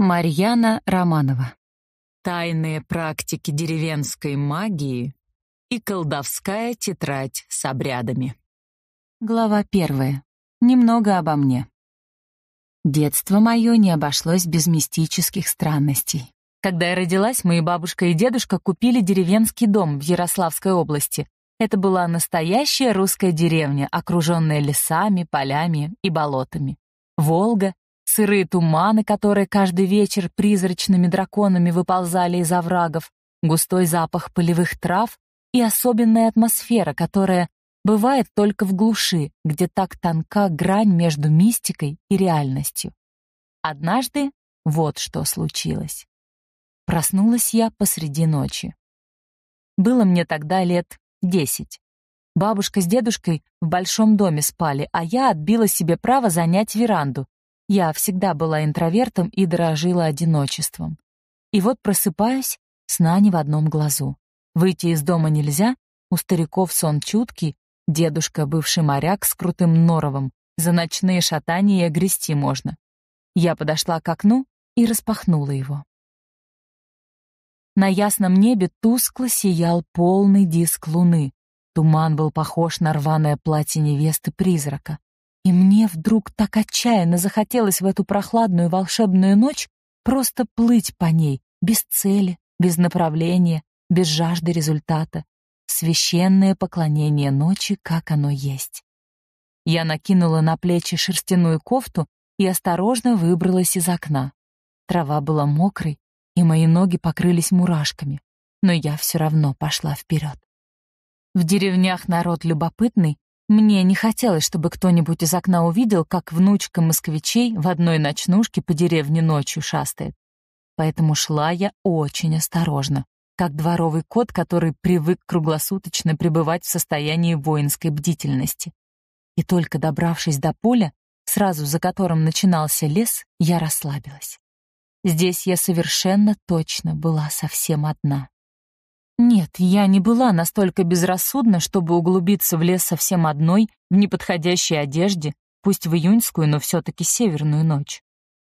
Марьяна Романова. Тайные практики деревенской магии и колдовская тетрадь с обрядами. Глава первая. Немного обо мне. Детство мое не обошлось без мистических странностей. Когда я родилась, мои бабушка и дедушка купили деревенский дом в Ярославской области. Это была настоящая русская деревня, окруженная лесами, полями и болотами. Волга, сырые туманы, которые каждый вечер призрачными драконами выползали из оврагов, густой запах полевых трав и особенная атмосфера, которая бывает только в глуши, где так тонка грань между мистикой и реальностью. Однажды вот что случилось. Проснулась я посреди ночи. Было мне тогда лет десять. Бабушка с дедушкой в большом доме спали, а я отбила себе право занять веранду, я всегда была интровертом и дорожила одиночеством. И вот просыпаюсь, сна не в одном глазу. Выйти из дома нельзя, у стариков сон чуткий, дедушка — бывший моряк с крутым норовом, за ночные шатания грести можно. Я подошла к окну и распахнула его. На ясном небе тускло сиял полный диск луны. Туман был похож на рваное платье невесты-призрака. И мне вдруг так отчаянно захотелось в эту прохладную волшебную ночь просто плыть по ней, без цели, без направления, без жажды результата. Священное поклонение ночи, как оно есть. Я накинула на плечи шерстяную кофту и осторожно выбралась из окна. Трава была мокрой, и мои ноги покрылись мурашками, но я все равно пошла вперед. В деревнях народ любопытный, мне не хотелось, чтобы кто-нибудь из окна увидел, как внучка москвичей в одной ночнушке по деревне ночью шастает. Поэтому шла я очень осторожно, как дворовый кот, который привык круглосуточно пребывать в состоянии воинской бдительности. И только добравшись до поля, сразу за которым начинался лес, я расслабилась. Здесь я совершенно точно была совсем одна. Нет, я не была настолько безрассудна, чтобы углубиться в лес совсем одной, в неподходящей одежде, пусть в июньскую, но все-таки северную ночь.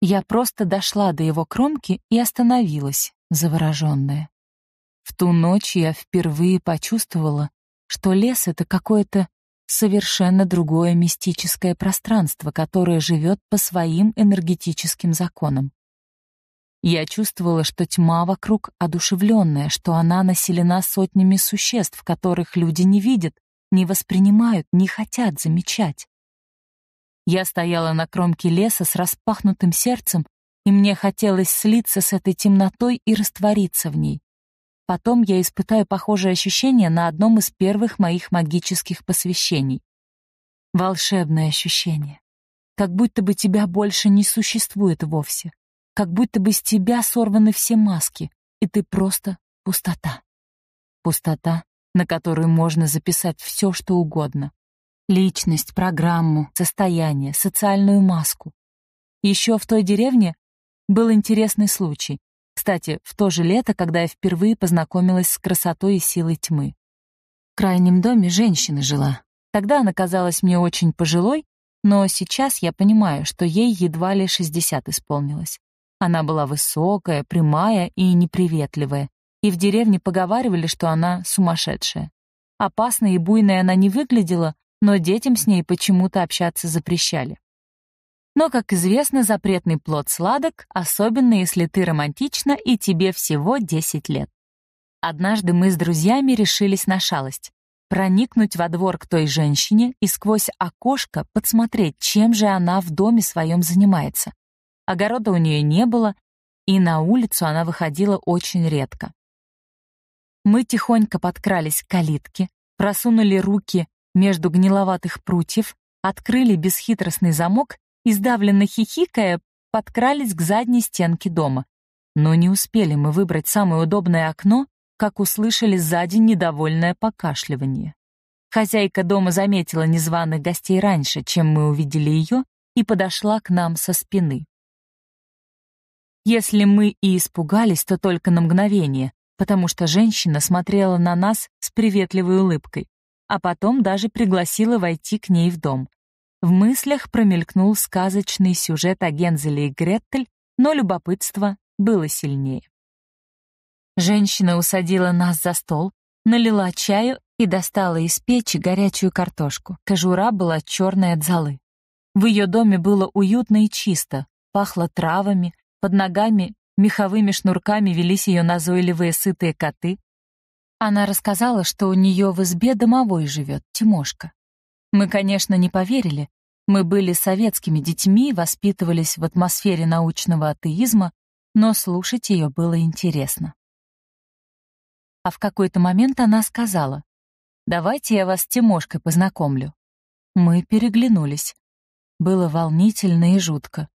Я просто дошла до его кромки и остановилась, завороженная. В ту ночь я впервые почувствовала, что лес — это какое-то совершенно другое мистическое пространство, которое живет по своим энергетическим законам. Я чувствовала, что тьма вокруг одушевленная, что она населена сотнями существ, которых люди не видят, не воспринимают, не хотят замечать. Я стояла на кромке леса с распахнутым сердцем, и мне хотелось слиться с этой темнотой и раствориться в ней. Потом я испытаю похожее ощущение на одном из первых моих магических посвящений. Волшебное ощущение. Как будто бы тебя больше не существует вовсе как будто бы с тебя сорваны все маски, и ты просто пустота. Пустота, на которую можно записать все, что угодно. Личность, программу, состояние, социальную маску. Еще в той деревне был интересный случай. Кстати, в то же лето, когда я впервые познакомилась с красотой и силой тьмы. В крайнем доме женщина жила. Тогда она казалась мне очень пожилой, но сейчас я понимаю, что ей едва ли 60 исполнилось. Она была высокая, прямая и неприветливая, и в деревне поговаривали, что она сумасшедшая. Опасной и буйной она не выглядела, но детям с ней почему-то общаться запрещали. Но, как известно, запретный плод сладок, особенно если ты романтична и тебе всего 10 лет. Однажды мы с друзьями решились на шалость — проникнуть во двор к той женщине и сквозь окошко подсмотреть, чем же она в доме своем занимается огорода у нее не было, и на улицу она выходила очень редко. Мы тихонько подкрались к калитке, просунули руки между гниловатых прутьев, открыли бесхитростный замок и, сдавленно хихикая, подкрались к задней стенке дома. Но не успели мы выбрать самое удобное окно, как услышали сзади недовольное покашливание. Хозяйка дома заметила незваных гостей раньше, чем мы увидели ее, и подошла к нам со спины. Если мы и испугались, то только на мгновение, потому что женщина смотрела на нас с приветливой улыбкой, а потом даже пригласила войти к ней в дом. В мыслях промелькнул сказочный сюжет о Гензеле и Греттель, но любопытство было сильнее. Женщина усадила нас за стол, налила чаю и достала из печи горячую картошку. Кожура была черная от золы. В ее доме было уютно и чисто, пахло травами, под ногами меховыми шнурками велись ее назойливые сытые коты. Она рассказала, что у нее в избе домовой живет, Тимошка. Мы, конечно, не поверили. Мы были советскими детьми, воспитывались в атмосфере научного атеизма, но слушать ее было интересно. А в какой-то момент она сказала, «Давайте я вас с Тимошкой познакомлю». Мы переглянулись. Было волнительно и жутко.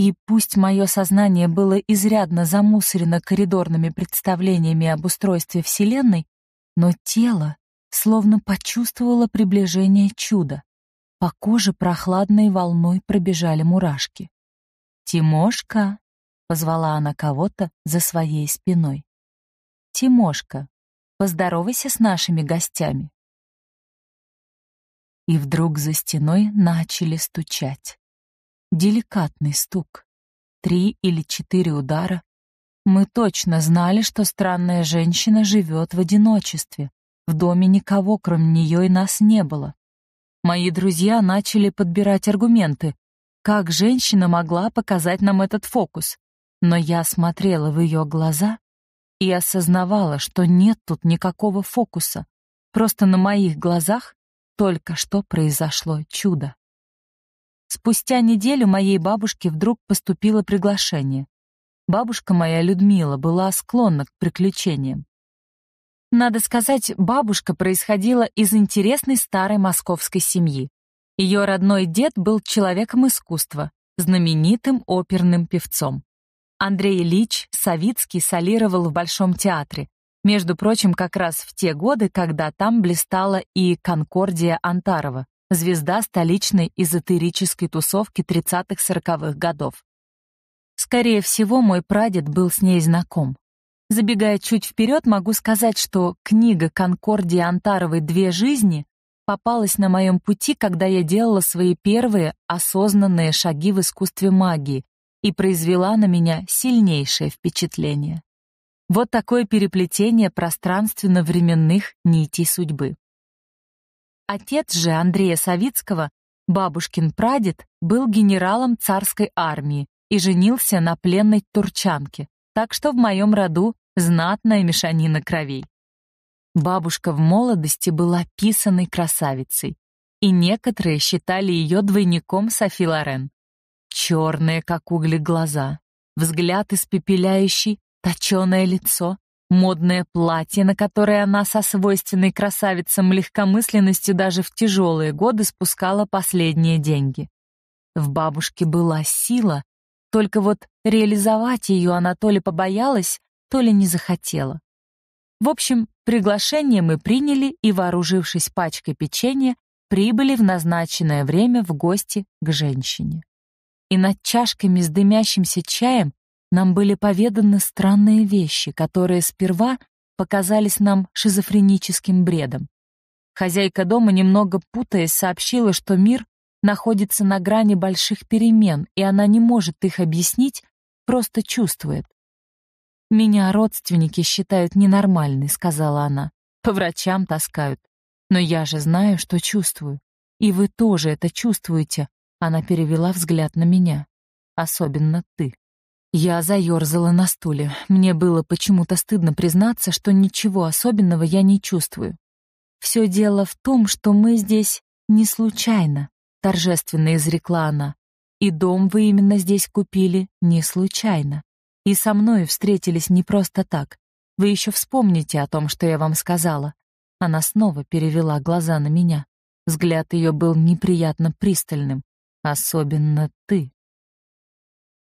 И пусть мое сознание было изрядно замусорено коридорными представлениями об устройстве Вселенной, но тело словно почувствовало приближение чуда. По коже прохладной волной пробежали мурашки. «Тимошка!» — позвала она кого-то за своей спиной. «Тимошка, поздоровайся с нашими гостями!» И вдруг за стеной начали стучать деликатный стук. Три или четыре удара. Мы точно знали, что странная женщина живет в одиночестве. В доме никого, кроме нее, и нас не было. Мои друзья начали подбирать аргументы. Как женщина могла показать нам этот фокус? Но я смотрела в ее глаза и осознавала, что нет тут никакого фокуса. Просто на моих глазах только что произошло чудо. Спустя неделю моей бабушке вдруг поступило приглашение. Бабушка моя Людмила была склонна к приключениям. Надо сказать, бабушка происходила из интересной старой московской семьи. Ее родной дед был человеком искусства, знаменитым оперным певцом. Андрей Ильич Савицкий солировал в Большом театре, между прочим, как раз в те годы, когда там блистала и Конкордия Антарова звезда столичной эзотерической тусовки 30-40-х годов. Скорее всего, мой прадед был с ней знаком. Забегая чуть вперед, могу сказать, что книга Конкордии Антаровой «Две жизни» попалась на моем пути, когда я делала свои первые осознанные шаги в искусстве магии и произвела на меня сильнейшее впечатление. Вот такое переплетение пространственно-временных нитей судьбы. Отец же Андрея Савицкого, бабушкин прадед, был генералом царской армии и женился на пленной турчанке, так что в моем роду знатная мешанина кровей. Бабушка в молодости была писаной красавицей, и некоторые считали ее двойником Софи Лорен. Черные, как угли, глаза, взгляд испепеляющий, точеное лицо, Модное платье, на которое она со свойственной красавицам легкомысленностью даже в тяжелые годы спускала последние деньги. В бабушке была сила, только вот реализовать ее она то ли побоялась, то ли не захотела. В общем, приглашение мы приняли и, вооружившись пачкой печенья, прибыли в назначенное время в гости к женщине. И над чашками с дымящимся чаем нам были поведаны странные вещи, которые сперва показались нам шизофреническим бредом. Хозяйка дома, немного путаясь, сообщила, что мир находится на грани больших перемен, и она не может их объяснить, просто чувствует. «Меня родственники считают ненормальной», — сказала она. «По врачам таскают. Но я же знаю, что чувствую. И вы тоже это чувствуете», — она перевела взгляд на меня. «Особенно ты». Я заёрзала на стуле. Мне было почему-то стыдно признаться, что ничего особенного я не чувствую. Все дело в том, что мы здесь не случайно», — торжественно изрекла она. «И дом вы именно здесь купили не случайно. И со мной встретились не просто так. Вы еще вспомните о том, что я вам сказала». Она снова перевела глаза на меня. Взгляд ее был неприятно пристальным. «Особенно ты».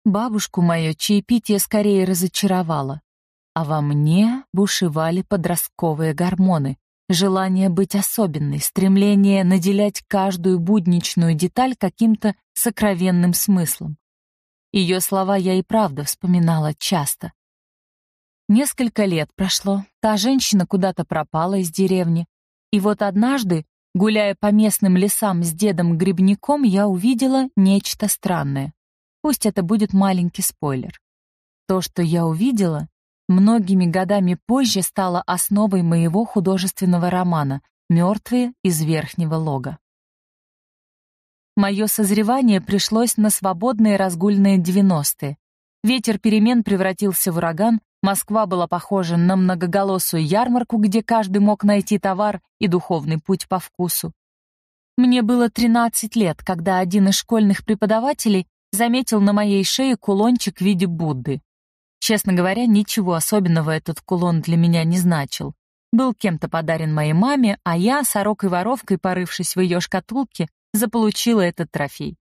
Бабушку мое чаепитие скорее разочаровало, а во мне бушевали подростковые гормоны, желание быть особенной, стремление наделять каждую будничную деталь каким-то сокровенным смыслом. Ее слова я и правда вспоминала часто. Несколько лет прошло, та женщина куда-то пропала из деревни, и вот однажды, гуляя по местным лесам с дедом-грибником, я увидела нечто странное. Пусть это будет маленький спойлер. То, что я увидела, многими годами позже стало основой моего художественного романа «Мертвые из верхнего лога». Мое созревание пришлось на свободные разгульные 90-е. Ветер перемен превратился в ураган, Москва была похожа на многоголосую ярмарку, где каждый мог найти товар и духовный путь по вкусу. Мне было 13 лет, когда один из школьных преподавателей заметил на моей шее кулончик в виде Будды. Честно говоря, ничего особенного этот кулон для меня не значил. Был кем-то подарен моей маме, а я, сорокой-воровкой, порывшись в ее шкатулке, заполучила этот трофей.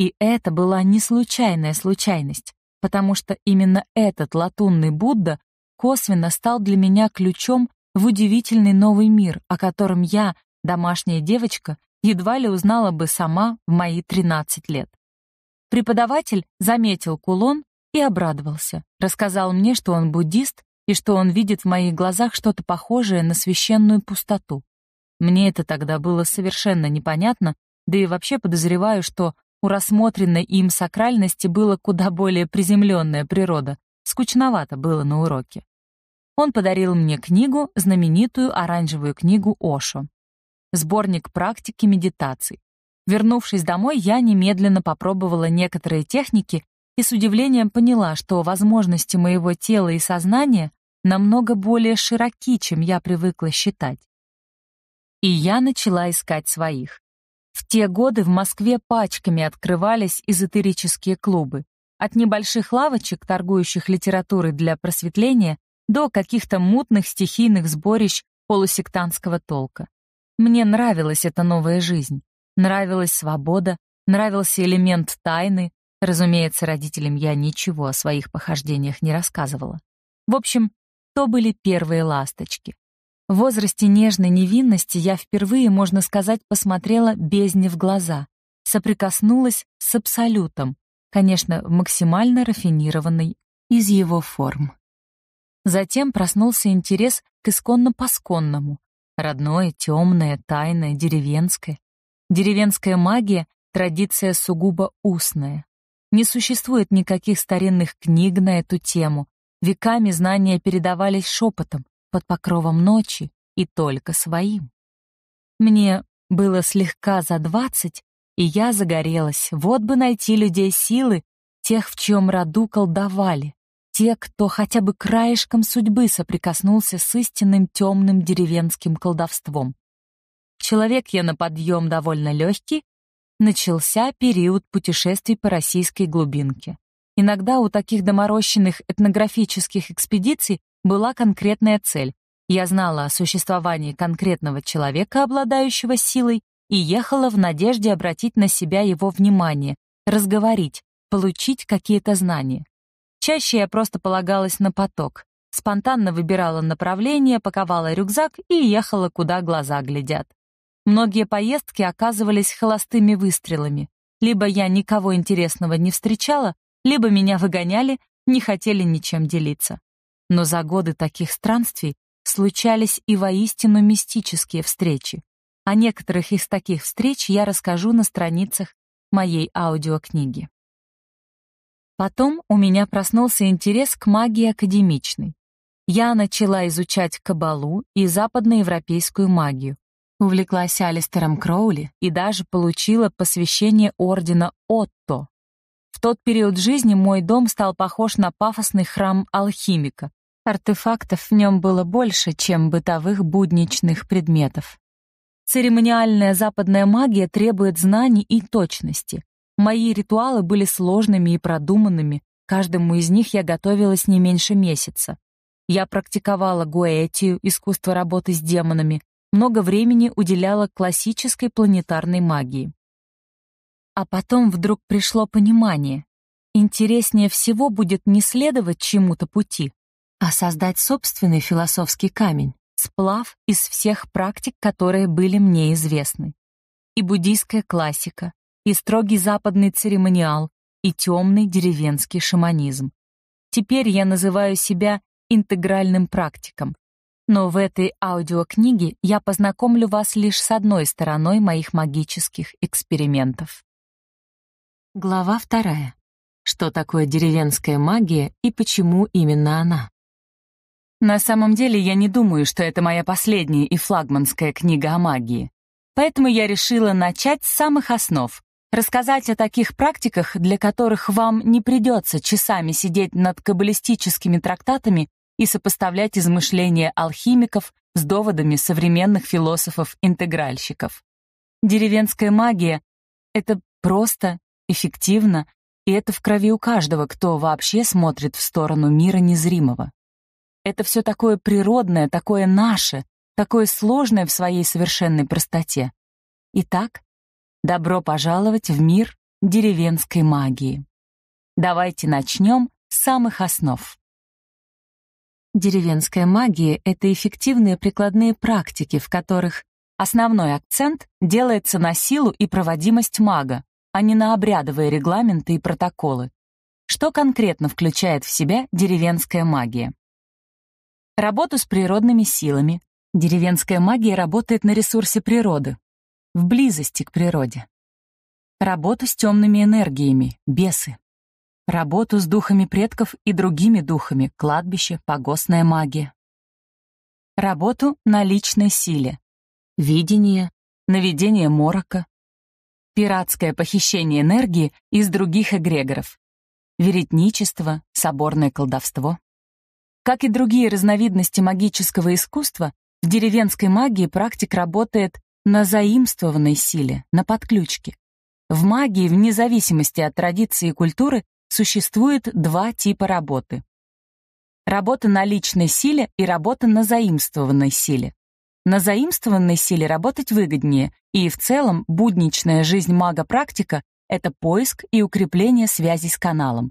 И это была не случайная случайность, потому что именно этот латунный Будда косвенно стал для меня ключом в удивительный новый мир, о котором я, домашняя девочка, едва ли узнала бы сама в мои 13 лет. Преподаватель заметил кулон и обрадовался. Рассказал мне, что он буддист и что он видит в моих глазах что-то похожее на священную пустоту. Мне это тогда было совершенно непонятно, да и вообще подозреваю, что у рассмотренной им сакральности было куда более приземленная природа. Скучновато было на уроке. Он подарил мне книгу, знаменитую оранжевую книгу Ошо. Сборник практики медитаций. Вернувшись домой, я немедленно попробовала некоторые техники и с удивлением поняла, что возможности моего тела и сознания намного более широки, чем я привыкла считать. И я начала искать своих. В те годы в Москве пачками открывались эзотерические клубы. От небольших лавочек, торгующих литературой для просветления, до каких-то мутных стихийных сборищ полусектантского толка. Мне нравилась эта новая жизнь. Нравилась свобода, нравился элемент тайны. Разумеется, родителям я ничего о своих похождениях не рассказывала. В общем, то были первые ласточки. В возрасте нежной невинности я впервые, можно сказать, посмотрела бездне в глаза, соприкоснулась с абсолютом, конечно, в максимально рафинированной из его форм. Затем проснулся интерес к исконно-посконному, родное, темное, тайное, деревенское. Деревенская магия — традиция сугубо устная. Не существует никаких старинных книг на эту тему. Веками знания передавались шепотом, под покровом ночи и только своим. Мне было слегка за двадцать, и я загорелась. Вот бы найти людей силы, тех, в чьем роду колдовали, те, кто хотя бы краешком судьбы соприкоснулся с истинным темным деревенским колдовством человек я на подъем довольно легкий, начался период путешествий по российской глубинке. Иногда у таких доморощенных этнографических экспедиций была конкретная цель. Я знала о существовании конкретного человека, обладающего силой, и ехала в надежде обратить на себя его внимание, разговорить, получить какие-то знания. Чаще я просто полагалась на поток, спонтанно выбирала направление, паковала рюкзак и ехала, куда глаза глядят. Многие поездки оказывались холостыми выстрелами. Либо я никого интересного не встречала, либо меня выгоняли, не хотели ничем делиться. Но за годы таких странствий случались и воистину мистические встречи. О некоторых из таких встреч я расскажу на страницах моей аудиокниги. Потом у меня проснулся интерес к магии академичной. Я начала изучать кабалу и западноевропейскую магию, увлеклась Алистером Кроули и даже получила посвящение ордена Отто. В тот период жизни мой дом стал похож на пафосный храм алхимика. Артефактов в нем было больше, чем бытовых будничных предметов. Церемониальная западная магия требует знаний и точности. Мои ритуалы были сложными и продуманными, каждому из них я готовилась не меньше месяца. Я практиковала гуэтию, искусство работы с демонами, много времени уделяла классической планетарной магии. А потом вдруг пришло понимание. Интереснее всего будет не следовать чему-то пути, а создать собственный философский камень, сплав из всех практик, которые были мне известны. И буддийская классика, и строгий западный церемониал, и темный деревенский шаманизм. Теперь я называю себя интегральным практиком, но в этой аудиокниге я познакомлю вас лишь с одной стороной моих магических экспериментов. Глава вторая. Что такое деревенская магия и почему именно она? На самом деле я не думаю, что это моя последняя и флагманская книга о магии. Поэтому я решила начать с самых основ, рассказать о таких практиках, для которых вам не придется часами сидеть над каббалистическими трактатами и сопоставлять измышления алхимиков с доводами современных философов-интегральщиков. Деревенская магия — это просто, эффективно, и это в крови у каждого, кто вообще смотрит в сторону мира незримого. Это все такое природное, такое наше, такое сложное в своей совершенной простоте. Итак, добро пожаловать в мир деревенской магии. Давайте начнем с самых основ. Деревенская магия — это эффективные прикладные практики, в которых основной акцент делается на силу и проводимость мага, а не на обрядовые регламенты и протоколы. Что конкретно включает в себя деревенская магия? Работу с природными силами. Деревенская магия работает на ресурсе природы, в близости к природе. Работу с темными энергиями, бесы, Работу с духами предков и другими духами, кладбище, погостная магия. Работу на личной силе. Видение, наведение морока. Пиратское похищение энергии из других эгрегоров. Веретничество, соборное колдовство. Как и другие разновидности магического искусства, в деревенской магии практик работает на заимствованной силе, на подключке. В магии, вне зависимости от традиции и культуры, существует два типа работы. Работа на личной силе и работа на заимствованной силе. На заимствованной силе работать выгоднее, и в целом будничная жизнь мага-практика — это поиск и укрепление связи с каналом.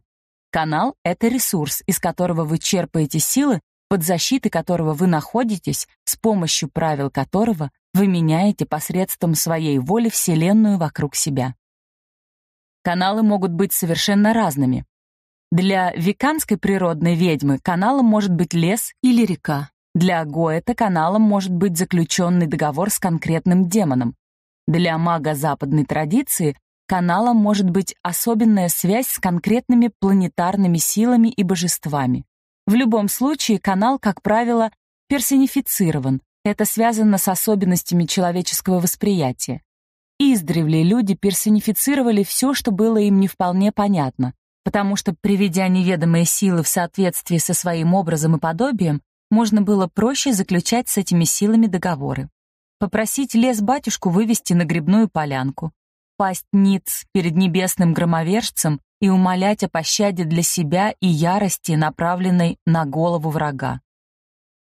Канал — это ресурс, из которого вы черпаете силы, под защитой которого вы находитесь, с помощью правил которого вы меняете посредством своей воли Вселенную вокруг себя. Каналы могут быть совершенно разными. Для веканской природной ведьмы каналом может быть лес или река. Для Гоэта каналом может быть заключенный договор с конкретным демоном. Для мага западной традиции каналом может быть особенная связь с конкретными планетарными силами и божествами. В любом случае канал, как правило, персонифицирован. Это связано с особенностями человеческого восприятия. Издревле люди персонифицировали все, что было им не вполне понятно, потому что, приведя неведомые силы в соответствии со своим образом и подобием, можно было проще заключать с этими силами договоры. Попросить лес-батюшку вывести на грибную полянку, пасть ниц перед небесным громовержцем и умолять о пощаде для себя и ярости, направленной на голову врага.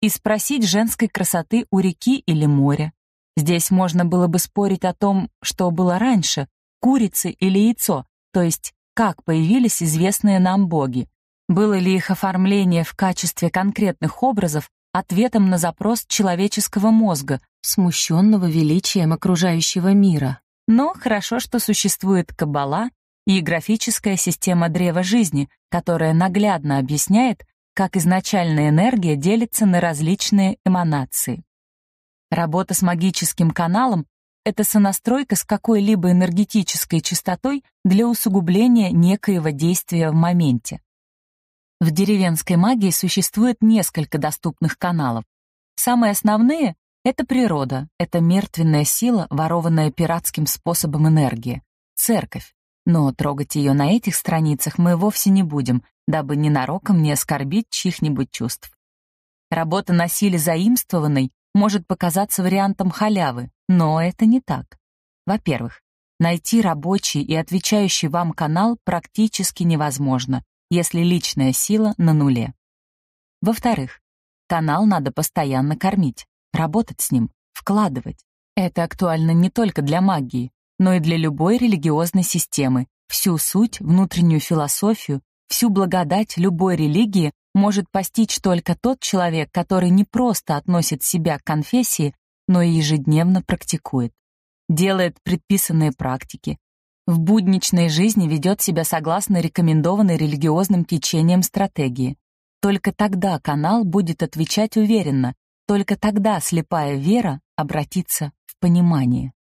И спросить женской красоты у реки или моря, Здесь можно было бы спорить о том, что было раньше, курица или яйцо, то есть как появились известные нам боги. Было ли их оформление в качестве конкретных образов ответом на запрос человеческого мозга, смущенного величием окружающего мира? Но хорошо, что существует каббала и графическая система древа жизни, которая наглядно объясняет, как изначальная энергия делится на различные эманации. Работа с магическим каналом — это сонастройка с какой-либо энергетической частотой для усугубления некоего действия в моменте. В деревенской магии существует несколько доступных каналов. Самые основные — это природа, это мертвенная сила, ворованная пиратским способом энергии, церковь. Но трогать ее на этих страницах мы вовсе не будем, дабы ненароком не оскорбить чьих-нибудь чувств. Работа на силе заимствованной может показаться вариантом халявы, но это не так. Во-первых, найти рабочий и отвечающий вам канал практически невозможно, если личная сила на нуле. Во-вторых, канал надо постоянно кормить, работать с ним, вкладывать. Это актуально не только для магии, но и для любой религиозной системы. Всю суть, внутреннюю философию, всю благодать любой религии может постичь только тот человек, который не просто относит себя к конфессии, но и ежедневно практикует, делает предписанные практики, в будничной жизни ведет себя согласно рекомендованной религиозным течением стратегии. Только тогда канал будет отвечать уверенно, только тогда слепая вера обратится в понимание.